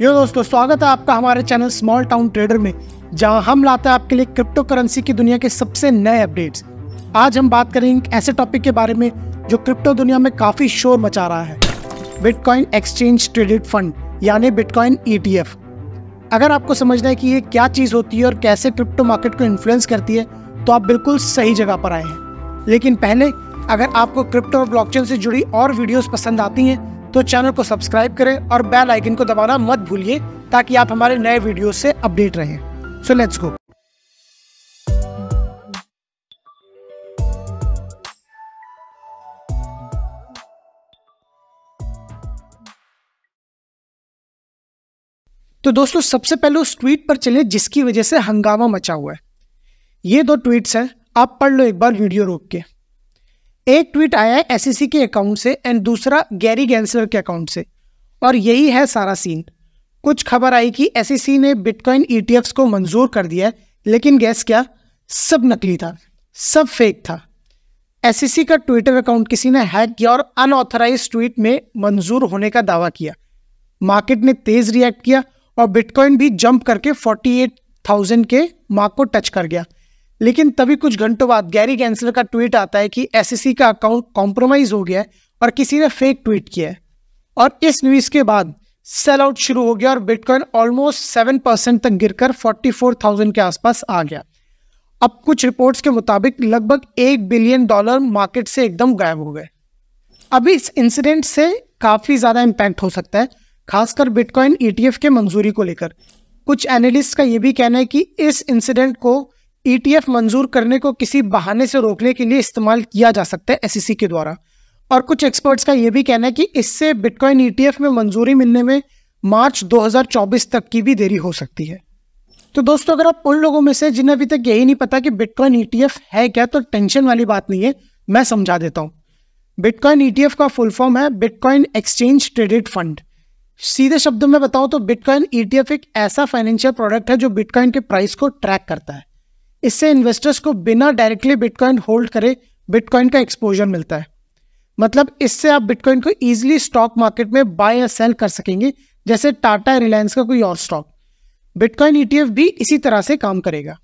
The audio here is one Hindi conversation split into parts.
यो दोस्तों स्वागत है आपका हमारे चैनल स्मॉल टाउन ट्रेडर में जहां हम लाते हैं आपके लिए क्रिप्टो करेंसी की दुनिया के सबसे नए अपडेट्स आज हम बात करेंगे ऐसे टॉपिक के बारे में जो क्रिप्टो दुनिया में काफ़ी शोर मचा रहा है बिटकॉइन एक्सचेंज ट्रेडेड फंड यानी बिटकॉइन ई e अगर आपको समझना है कि ये क्या चीज़ होती है और कैसे क्रिप्टो मार्केट को इन्फ्लुएंस करती है तो आप बिल्कुल सही जगह पर आए हैं लेकिन पहले अगर आपको क्रिप्टो और ब्लॉकचेन से जुड़ी और वीडियोस पसंद आती हैं तो चैनल को सब्सक्राइब करें और बेल आइकन को दबाना मत भूलिए ताकि आप हमारे नए वीडियो से अपडेट रहें सो लेट्स गो तो दोस्तों सबसे पहले उस ट्वीट पर चले जिसकी वजह से हंगामा मचा हुआ है ये दो ट्वीट्स हैं आप पढ़ लो एक बार वीडियो रोक के एक ट्वीट आया है एस e के अकाउंट से एंड दूसरा गैरी गैंसलर के अकाउंट से और यही है सारा सीन कुछ खबर आई कि एस e ने बिटकॉइन ई e को मंजूर कर दिया लेकिन गैस क्या सब नकली था सब फेक था एस का ट्विटर अकाउंट किसी ने हैक किया और अनऑथराइज ट्वीट में मंजूर होने का दावा किया मार्केट ने तेज रिएक्ट किया और बिटकॉइन भी जंप करके 48,000 के मार्क को टच कर गया लेकिन तभी कुछ घंटों बाद गैरी गैंसलर का ट्वीट आता है कि एस e का अकाउंट कॉम्प्रोमाइज हो गया है और किसी ने फेक ट्वीट किया है और इस न्यूज़ के बाद सेल आउट शुरू हो गया और बिटकॉइन ऑलमोस्ट सेवन परसेंट तक गिरकर फोर्टी फोर थाउजेंड के आसपास आ गया अब कुछ रिपोर्ट्स के मुताबिक लगभग एक बिलियन डॉलर मार्केट से एकदम गायब हो गए अभी इस इंसिडेंट से काफ़ी ज़्यादा इम्पैक्ट हो सकता है खासकर बिटकॉइन ईटीएफ e के मंजूरी को लेकर कुछ एनालिस्ट का ये भी कहना है कि इस इंसिडेंट को ईटीएफ e मंजूर करने को किसी बहाने से रोकने के लिए इस्तेमाल किया जा सकता है एस e के द्वारा और कुछ एक्सपर्ट्स का ये भी कहना है कि इससे बिटकॉइन ईटीएफ e में मंजूरी मिलने में मार्च 2024 तक की भी देरी हो सकती है तो दोस्तों अगर आप उन लोगों में से जिन्हें अभी तक यही नहीं पता कि बिटकॉइन ईटीएफ है क्या तो टेंशन वाली बात नहीं है मैं समझा देता हूँ बिटकॉइन ईटीएफ का फुल फॉर्म है बिटकॉइन एक्सचेंज ट्रेडेड फंड सीधे शब्दों में बताऊं तो बिटकॉइन ईटीएफ एक ऐसा फाइनेंशियल प्रोडक्ट है जो बिटकॉइन के प्राइस को ट्रैक करता है इससे इन्वेस्टर्स को बिना डायरेक्टली बिटकॉइन होल्ड करे बिटकॉइन का एक्सपोजर मिलता है मतलब इससे आप बिटकॉइन को ईजिली स्टॉक मार्केट में बाय या सेल कर सकेंगे जैसे टाटा रिलायंस का कोई और स्टॉक बिटकॉइन ई भी इसी तरह से काम करेगा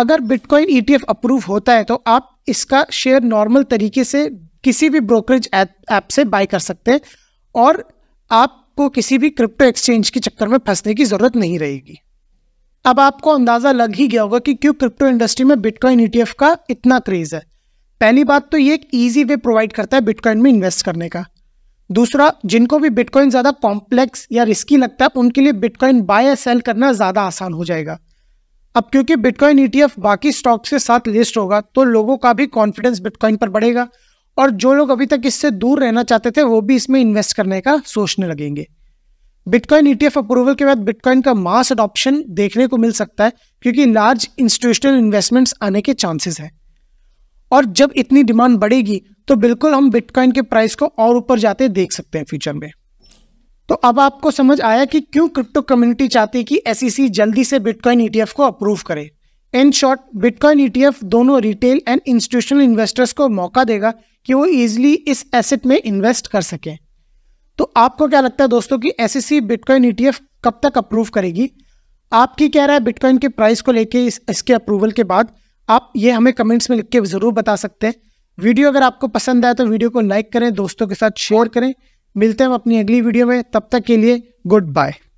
अगर बिटकॉइन ई अप्रूव होता है तो आप इसका शेयर नॉर्मल तरीके से किसी भी ब्रोकरेज ऐप से बाय कर सकते हैं और आपको किसी भी क्रिप्टो एक्सचेंज के चक्कर में फंसने की ज़रूरत नहीं रहेगी अब आपको अंदाज़ा लग ही गया होगा कि क्यों क्रिप्टो इंडस्ट्री में बिटकॉइन ई e का इतना क्रेज़ है पहली बात तो ये एक ईजी वे प्रोवाइड करता है बिटकॉइन में इन्वेस्ट करने का दूसरा जिनको भी बिटकॉइन ज़्यादा कॉम्प्लेक्स या रिस्की लगता है उनके लिए बिटकॉइन बाय या सेल करना ज़्यादा आसान हो जाएगा अब क्योंकि बिटकॉइन ईटीएफ e बाकी स्टॉक्स के साथ लिस्ट होगा तो लोगों का भी कॉन्फिडेंस बिटकॉइन पर बढ़ेगा और जो लोग अभी तक इससे दूर रहना चाहते थे वो भी इसमें इन्वेस्ट करने का सोचने लगेंगे बिटकॉइन ईटीएफ अप्रूवल के बाद बिटकॉइन का मास अडॉप्शन देखने को मिल सकता है क्योंकि लार्ज इंस्टीट्यूशनल इन्वेस्टमेंट्स आने के चांसेस हैं और जब इतनी डिमांड बढ़ेगी तो बिल्कुल हम बिटकॉइन के प्राइस को और ऊपर जाते देख सकते हैं फ्यूचर में तो अब आपको समझ आया कि क्यों क्रिप्टो कम्युनिटी चाहती है कि एस e जल्दी से बिटकॉइन ई e को अप्रूव करे इन शॉर्ट बिटकॉइन ई दोनों रिटेल एंड इंस्टीट्यूशनल इन्वेस्टर्स को मौका देगा कि वो ईजिली इस एसेट में इन्वेस्ट कर सकें तो आपको क्या लगता है दोस्तों कि एस एस बिटकॉइन ई कब तक अप्रूव करेगी आपकी कह रहा है बिटकॉइन के प्राइस को लेके इस, इसके अप्रूवल के बाद आप ये हमें कमेंट्स में लिख के ज़रूर बता सकते हैं वीडियो अगर आपको पसंद आए तो वीडियो को लाइक करें दोस्तों के साथ शेयर करें मिलते हैं हम अपनी अगली वीडियो में तब तक के लिए गुड बाय